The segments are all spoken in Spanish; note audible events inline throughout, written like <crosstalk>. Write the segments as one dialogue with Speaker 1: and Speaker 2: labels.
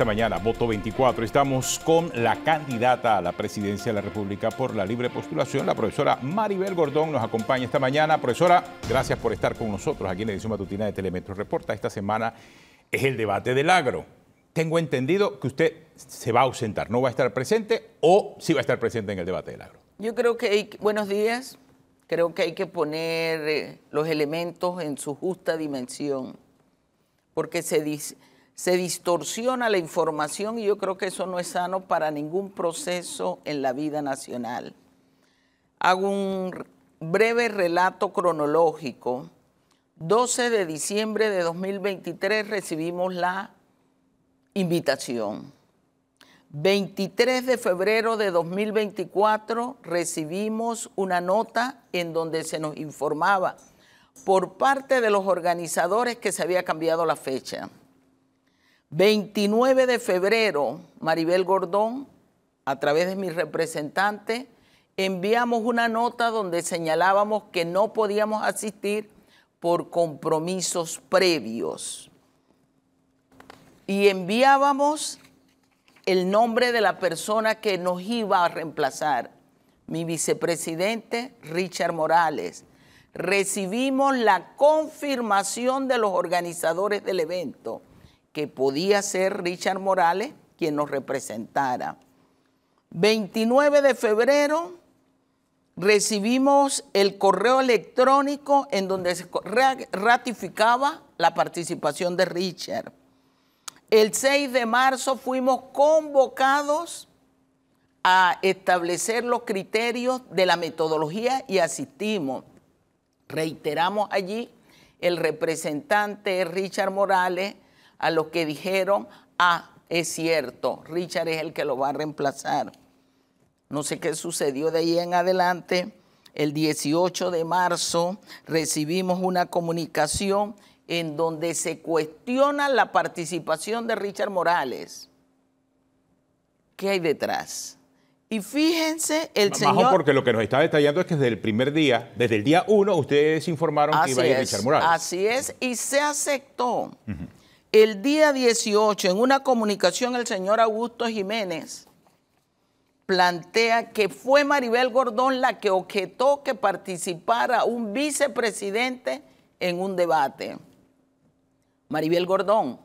Speaker 1: esta mañana, Voto 24, estamos con la candidata a la presidencia de la República por la libre postulación, la profesora Maribel Gordón nos acompaña esta mañana. Profesora, gracias por estar con nosotros aquí en la edición matutina de Telemetro Reporta. Esta semana es el debate del agro. Tengo entendido que usted se va a ausentar, no va a estar presente o sí va a estar presente en el debate del agro.
Speaker 2: Yo creo que, hay, buenos días, creo que hay que poner eh, los elementos en su justa dimensión, porque se dice se distorsiona la información y yo creo que eso no es sano para ningún proceso en la vida nacional. Hago un breve relato cronológico. 12 de diciembre de 2023 recibimos la invitación. 23 de febrero de 2024 recibimos una nota en donde se nos informaba por parte de los organizadores que se había cambiado la fecha. 29 de febrero, Maribel Gordón, a través de mi representante, enviamos una nota donde señalábamos que no podíamos asistir por compromisos previos. Y enviábamos el nombre de la persona que nos iba a reemplazar, mi vicepresidente Richard Morales. Recibimos la confirmación de los organizadores del evento que podía ser Richard Morales quien nos representara. 29 de febrero recibimos el correo electrónico en donde se ratificaba la participación de Richard. El 6 de marzo fuimos convocados a establecer los criterios de la metodología y asistimos. Reiteramos allí el representante Richard Morales, a lo que dijeron, ah, es cierto, Richard es el que lo va a reemplazar. No sé qué sucedió de ahí en adelante. El 18 de marzo recibimos una comunicación en donde se cuestiona la participación de Richard Morales. ¿Qué hay detrás? Y fíjense, el Majo, señor... porque
Speaker 1: lo que nos está detallando es que desde el primer día, desde el día uno, ustedes informaron que iba a ir Richard Morales.
Speaker 2: Así es, y se aceptó el día 18, en una comunicación, el señor Augusto Jiménez plantea que fue Maribel Gordón la que objetó que participara un vicepresidente en un debate. Maribel Gordón,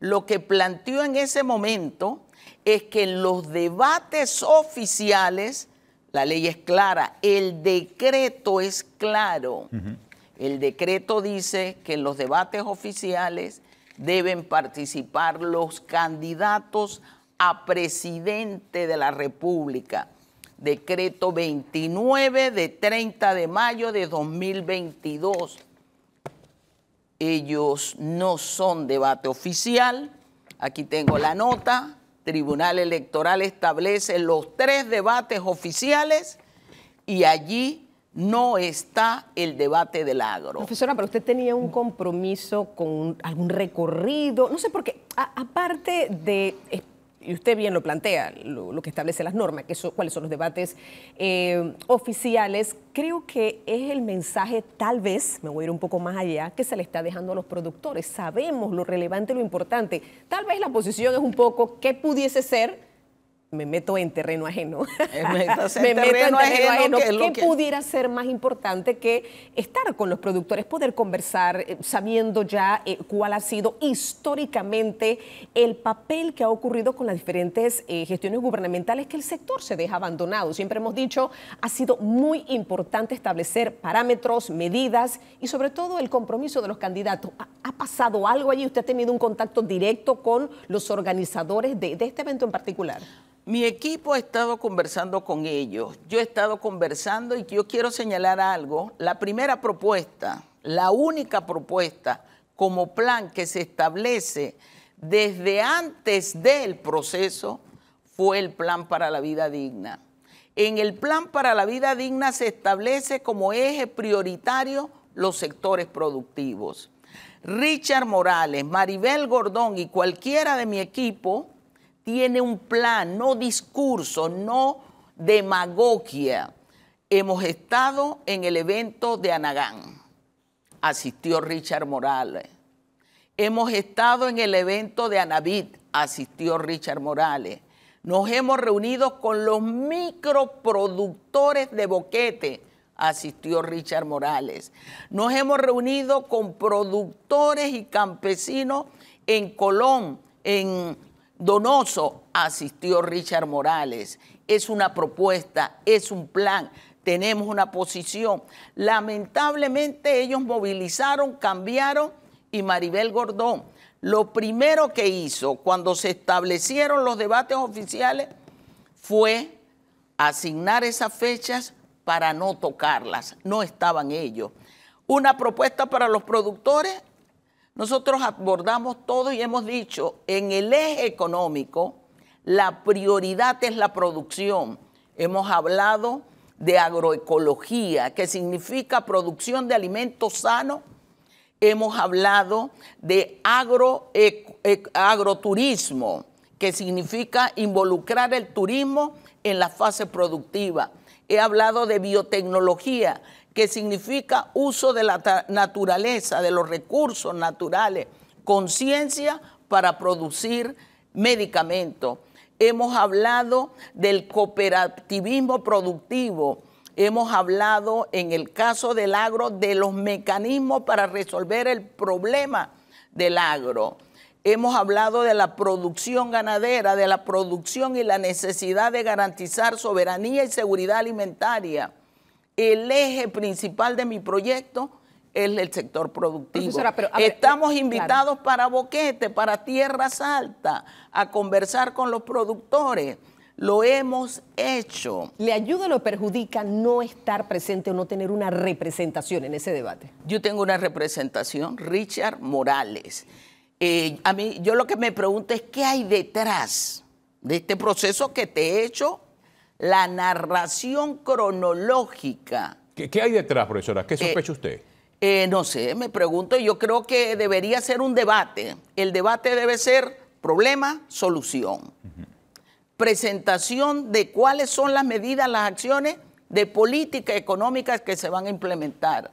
Speaker 2: lo que planteó en ese momento es que en los debates oficiales, la ley es clara, el decreto es claro. El decreto dice que en los debates oficiales deben participar los candidatos a presidente de la República. Decreto 29 de 30 de mayo de 2022. Ellos no son debate oficial. Aquí tengo la nota. Tribunal Electoral establece los tres debates oficiales
Speaker 3: y allí no está
Speaker 2: el debate del agro.
Speaker 3: Profesora, pero usted tenía un compromiso con algún recorrido, no sé por qué, aparte de, eh, y usted bien lo plantea, lo, que establece las normas, que cuáles son los debates eh, oficiales, creo que es el mensaje, tal vez, me voy a ir un poco más allá, que se le está dejando a los productores. Sabemos lo relevante, lo importante. Tal vez la posición es un poco qué pudiese ser me meto en terreno ajeno. <laughs> <laughs> me meto en terreno ajeno. ¿Qué pudiera ser más importante que estar con los productores, poder conversar, eh, sabiendo ya eh, cuál ha sido históricamente el papel que ha ocurrido con las diferentes eh, gestiones gubernamentales que el sector se deja abandonado? Siempre hemos dicho, ha sido muy importante establecer parámetros, medidas y sobre todo el compromiso de los candidatos. ¿Ha, pasado algo allí? ¿Usted ha tenido un contacto directo con los organizadores de este evento en particular?
Speaker 2: Mi equipo ha estado conversando con ellos, yo he estado conversando y yo quiero señalar algo. La primera propuesta, la única propuesta como plan que se establece desde antes del proceso fue el plan para la vida digna. En el plan para la vida digna se establece como eje prioritario los sectores productivos. Richard Morales, Maribel Gordón y cualquiera de mi equipo tiene un plan, no discurso, no demagogia. Hemos estado en el evento de Anagán, asistió Richard Morales. Hemos estado en el evento de Anavit, asistió Richard Morales. Nos hemos reunido con los microproductores de boquete, asistió Richard Morales. Nos hemos reunido con productores y campesinos en Colón, en Donoso asistió Richard Morales. Es una propuesta, es un plan, tenemos una posición. Lamentablemente ellos movilizaron, cambiaron y Maribel Gordón, lo primero que hizo cuando se establecieron los debates oficiales fue asignar esas fechas para no tocarlas, no estaban ellos. Una propuesta para los productores, nosotros abordamos todo y hemos dicho, en el eje económico, la prioridad es la producción. Hemos hablado de agroecología, que significa producción de alimentos sanos. Hemos hablado de agroturismo, que significa involucrar el turismo en la fase productiva. He hablado de biotecnología, que significa uso de la naturaleza, de los recursos naturales, conciencia para producir medicamentos. Hemos hablado del cooperativismo productivo, hemos hablado en el caso del agro de los mecanismos para resolver el problema del agro. Hemos hablado de la producción ganadera, de la producción y la necesidad de garantizar soberanía y seguridad alimentaria el eje principal de mi proyecto es el sector productivo. Estamos eh, invitados para Boquete, para Tierras Altas, a conversar con los productores. Lo hemos hecho.
Speaker 3: ¿Le ayuda o lo perjudica no estar presente o no tener una representación en ese debate?
Speaker 2: Yo tengo una representación, Richard Morales. Eh, a mí, yo lo que me pregunto es qué hay detrás de este proceso que te he hecho la narración cronológica.
Speaker 1: ¿Qué, hay detrás, profesora? ¿Qué eh, sospecha usted?
Speaker 2: Eh, no sé, me pregunto, yo creo que debería ser un debate. El debate debe ser problema, solución. Presentación de cuáles son las medidas, las acciones de políticas económicas que se van a implementar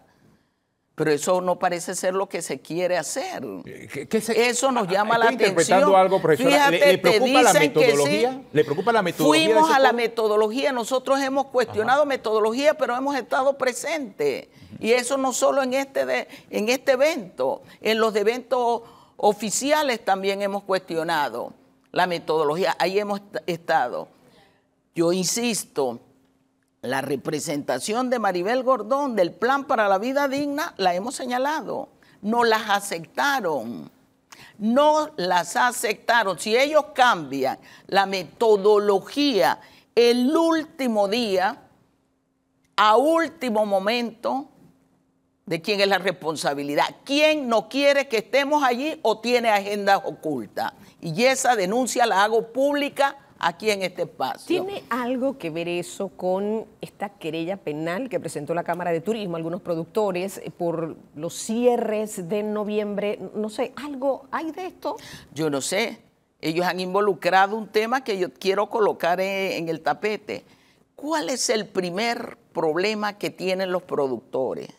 Speaker 2: pero eso no parece ser lo que se quiere hacer. Eh, eso nos ah, llama la atención. algo, ¿Le, preocupa
Speaker 1: la metodología? Fuimos a la
Speaker 2: metodología. Nosotros hemos cuestionado metodología, pero hemos estado presentes. Y eso no solo en este, de, en este evento, en los eventos oficiales también hemos cuestionado la metodología. Ahí hemos estado. Yo insisto, la representación de Maribel Gordón del Plan para la Vida Digna la hemos señalado. No las aceptaron. No las aceptaron. Si ellos cambian la metodología el último día, a último momento, de quién es la responsabilidad, quién no quiere que estemos allí o tiene agendas ocultas. Y esa denuncia la hago pública aquí en este espacio.
Speaker 3: ¿Tiene algo que ver eso con esta querella penal que presentó la Cámara de Turismo, algunos productores, eh, por los cierres de noviembre? No sé, ¿algo hay de esto? Yo no sé. Ellos han
Speaker 2: involucrado un tema que yo quiero colocar en, el tapete. ¿Cuál es el primer problema que tienen los productores?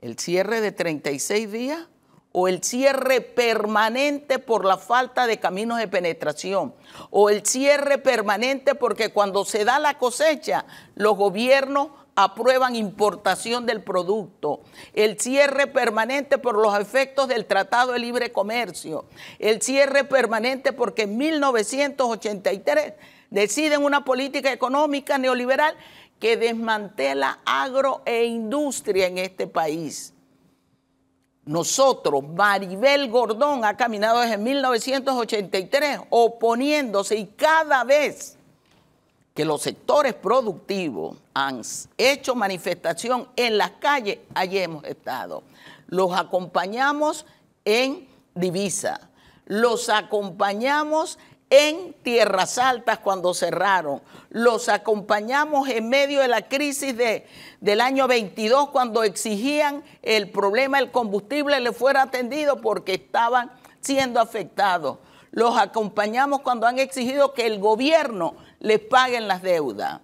Speaker 2: El cierre de 36 días o el cierre permanente por la falta de caminos de penetración, o el cierre permanente porque cuando se da la cosecha, los gobiernos aprueban importación del producto, el cierre permanente por los efectos del Tratado de Libre Comercio, el cierre permanente porque en 1983 deciden una política económica neoliberal que desmantela agro e industria en este país. Nosotros, Maribel Gordón ha caminado desde 1983 oponiéndose y cada vez que los sectores productivos han hecho manifestación en las calles, allí hemos estado. Los acompañamos en divisa, los acompañamos en en tierras altas cuando cerraron. Los acompañamos en medio de la crisis de, del año 22 cuando exigían el problema del combustible le fuera atendido porque estaban siendo afectados. Los acompañamos cuando han exigido que el gobierno les pague las deudas.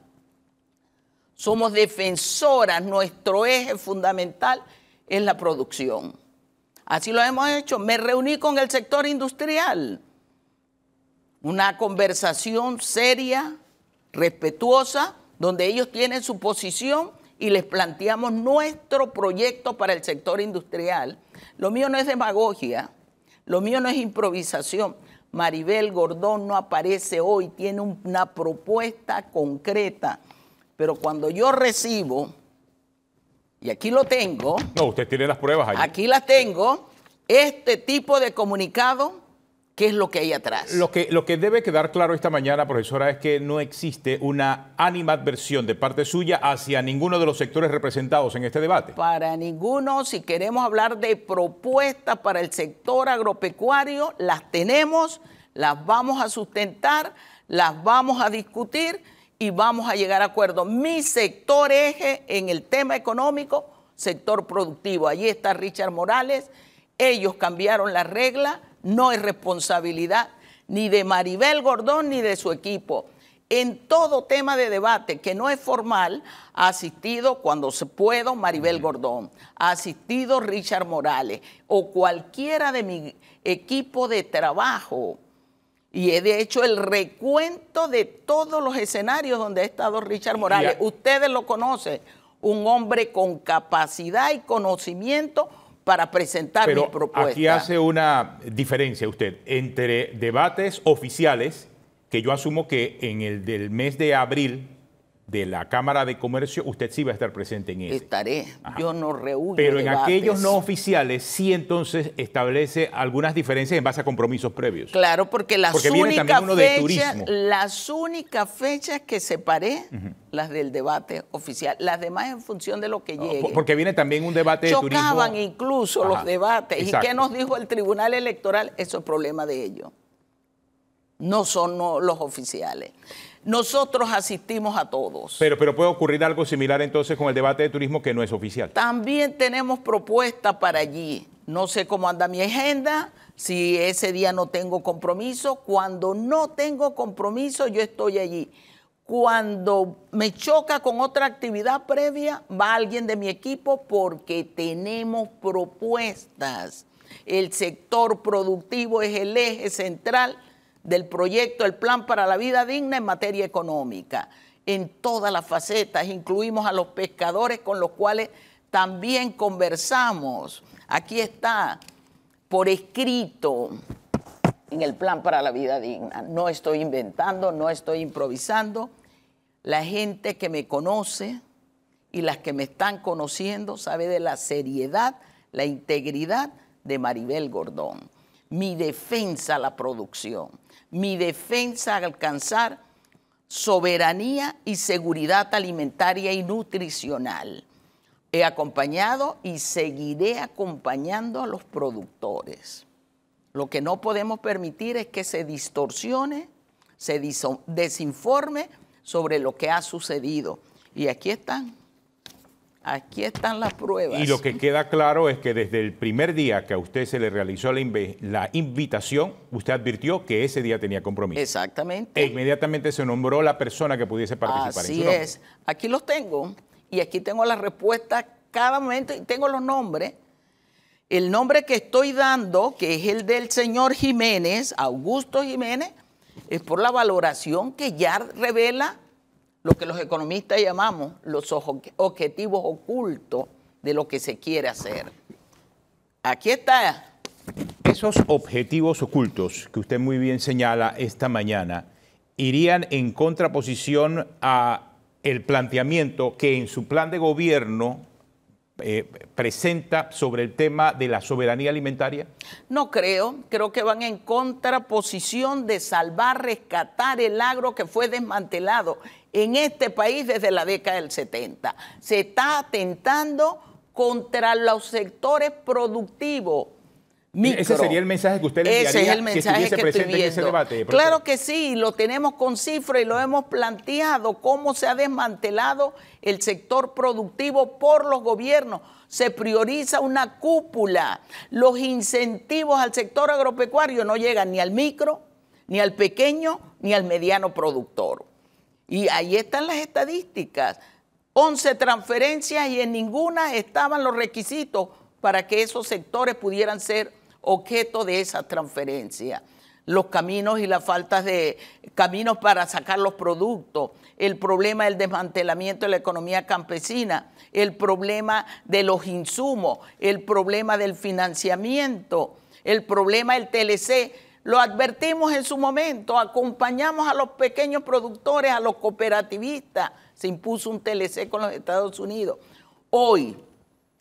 Speaker 2: Somos defensoras, nuestro eje fundamental es la producción. Así lo hemos hecho. Me reuní con el sector industrial una conversación seria, respetuosa, donde ellos tienen su posición y les planteamos nuestro proyecto para el sector industrial. Lo mío no es demagogia, lo mío no es improvisación. Maribel Gordón no aparece hoy, tiene una propuesta concreta, pero cuando yo recibo, y aquí lo tengo.
Speaker 1: No, usted tiene las pruebas ahí. Aquí
Speaker 2: las tengo, este tipo de comunicado ¿Qué es lo que hay atrás? Lo
Speaker 1: que, lo que debe quedar claro esta mañana, profesora, es que no existe una animadversión de parte suya hacia ninguno de los sectores representados en este debate.
Speaker 2: Para ninguno, si queremos hablar de propuestas para el sector agropecuario, las tenemos, las vamos a sustentar, las vamos a discutir y vamos a llegar a acuerdos. Mi sector eje en el tema económico, sector productivo. Allí está Richard Morales, ellos cambiaron la regla no es responsabilidad ni de Maribel Gordón ni de su equipo. En todo tema de debate que no es formal, ha asistido cuando se pueda Maribel Gordón, ha asistido Richard Morales o cualquiera de mi equipo de trabajo. Y he de hecho el recuento de todos los escenarios donde ha estado Richard Morales. Ustedes lo conocen, un hombre con capacidad y conocimiento para presentar mi propuesta. Aquí
Speaker 1: hace una diferencia usted entre debates oficiales, que yo asumo que en el del mes de abril de la Cámara de Comercio, usted sí va a estar presente en ese.
Speaker 2: Estaré, yo no reúno. Pero en aquellos no
Speaker 1: oficiales sí entonces establece algunas diferencias en base a compromisos previos. Claro, porque las únicas fechas,
Speaker 2: las únicas fechas que separé, las del debate oficial, las demás en función de lo que llegue. Porque
Speaker 1: viene también un debate Chocaban Chocaban
Speaker 2: incluso los debates. ¿Y qué nos dijo el Tribunal Electoral? Eso es problema de ellos. No son los oficiales nosotros asistimos a todos.
Speaker 1: Pero, pero puede ocurrir algo similar entonces con el debate de turismo que no es oficial.
Speaker 2: También tenemos propuestas para allí. No sé cómo anda mi agenda, si ese día no tengo compromiso. Cuando no tengo compromiso, yo estoy allí. Cuando me choca con otra actividad previa, va alguien de mi equipo porque tenemos propuestas. El sector productivo es el eje central del proyecto El Plan para la Vida Digna en materia económica. En todas las facetas incluimos a los pescadores con los cuales también conversamos. Aquí está, por escrito, en el Plan para la Vida Digna. No estoy inventando, no estoy improvisando. La gente que me conoce y las que me están conociendo sabe de la seriedad, la integridad de Maribel Gordón. Mi defensa a la producción mi defensa alcanzar soberanía y seguridad alimentaria y nutricional. He acompañado y seguiré acompañando a los productores. Lo que no podemos permitir es que se distorsione, se desinforme sobre lo que ha sucedido. Y aquí están. Aquí están las pruebas. Y lo
Speaker 1: que queda claro es que desde el primer día que a usted se le realizó la, invitación, usted advirtió que ese día tenía compromiso.
Speaker 2: Exactamente.
Speaker 1: E inmediatamente se nombró la persona que pudiese participar. Así es.
Speaker 2: Aquí los tengo y aquí tengo la respuesta cada momento y tengo los nombres. El nombre que estoy dando, que es el del señor Jiménez, Augusto Jiménez, es por la valoración que ya revela lo que los economistas llamamos los objetivos ocultos de lo que se quiere hacer.
Speaker 1: Aquí está. Esos objetivos ocultos que usted muy bien señala esta mañana irían en contraposición a el planteamiento que en su plan de gobierno eh, presenta sobre el tema de la soberanía alimentaria?
Speaker 2: No creo, creo que van en contraposición de salvar, rescatar el agro que fue desmantelado en este país desde la década del 70. Se está atentando contra los sectores productivos.
Speaker 1: Ese sería el mensaje que usted le enviaría ese es el mensaje que presente en ese debate. Claro
Speaker 2: que sí, lo tenemos con cifras y lo hemos planteado, cómo se ha desmantelado el sector productivo por los gobiernos. Se prioriza una cúpula. Los incentivos al sector agropecuario no llegan ni al micro, ni al pequeño, ni al mediano productor. Y ahí están las estadísticas. 11 transferencias y en ninguna estaban los requisitos para que esos sectores pudieran ser objeto de esas transferencias. Los caminos y las faltas de caminos para sacar los productos, el problema del desmantelamiento de la economía campesina, el problema de los insumos, el problema del financiamiento, el problema del TLC lo advertimos en su momento, acompañamos a los pequeños productores, a los cooperativistas. Se impuso un TLC con los Estados Unidos. Hoy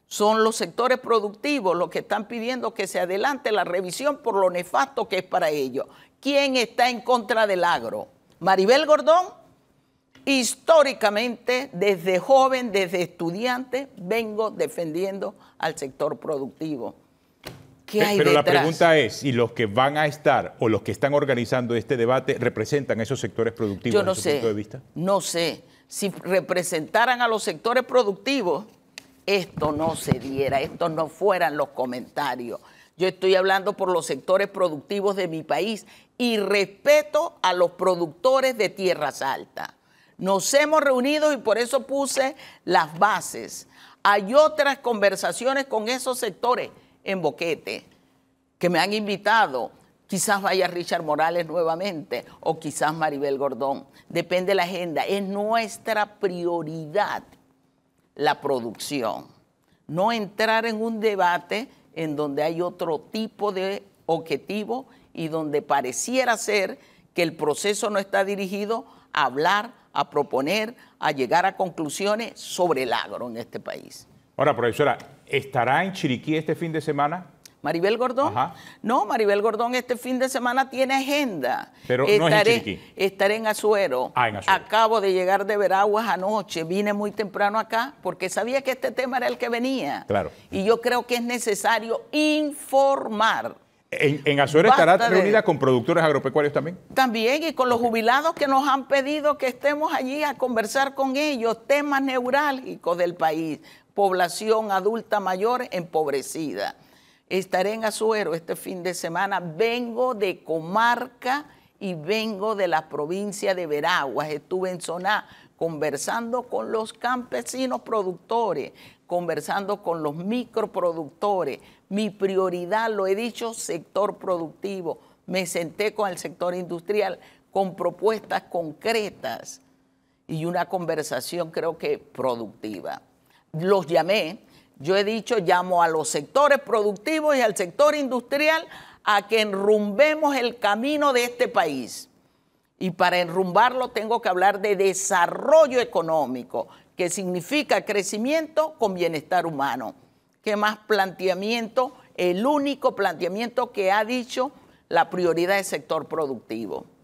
Speaker 2: son los sectores productivos los que están pidiendo que se adelante la revisión por lo nefasto que es para ellos. ¿Quién está en contra del agro? Maribel Gordón, históricamente, desde joven, desde estudiante, vengo defendiendo al sector productivo
Speaker 1: pero la pregunta es ¿y los que van a estar o los que están organizando este debate representan esos sectores productivos no desde sé, punto de vista.
Speaker 2: No sé. Si representaran a los sectores productivos, esto no se diera, estos no fueran los comentarios. Yo estoy hablando por los sectores productivos de mi país y respeto a los productores de tierras altas. Nos hemos reunido y por eso puse las bases. Hay otras conversaciones con esos sectores en Boquete, que me han invitado. Quizás vaya Richard Morales nuevamente o quizás Maribel Gordón. Depende de la agenda. Es nuestra prioridad la producción. No entrar en un debate en donde hay otro tipo de objetivo y donde pareciera ser que el proceso no está dirigido a hablar, a proponer, a llegar a conclusiones sobre el agro en este país.
Speaker 1: Ahora, profesora, estará en Chiriquí este fin de semana.
Speaker 2: Maribel Gordón. No, Maribel Gordón este fin de semana tiene agenda. Pero estaré, no es en Chiriquí. Estaré en Azuero. Ah, en Azuero. Acabo de llegar de Veraguas anoche. Vine muy temprano acá porque sabía que este tema era el que venía. Claro. Y yo creo que es necesario informar.
Speaker 1: ¿En, Azuero estará reunida con productores agropecuarios también?
Speaker 2: También, y con los jubilados que nos han pedido que estemos allí a conversar con ellos temas neurálgicos del país población adulta mayor empobrecida. Estaré en Azuero este fin de semana. Vengo de comarca y vengo de la provincia de Veraguas. Estuve en Soná conversando con los campesinos productores, conversando con los microproductores. Mi prioridad, lo he dicho, sector productivo. Me senté con el sector industrial con propuestas concretas y una conversación creo que productiva los llamé, yo he dicho, llamo a los sectores productivos y al sector industrial a que enrumbemos el camino de este país. Y para enrumbarlo tengo que hablar de desarrollo económico, que significa crecimiento con bienestar humano. ¿Qué más planteamiento? El único planteamiento que ha dicho la prioridad del sector productivo.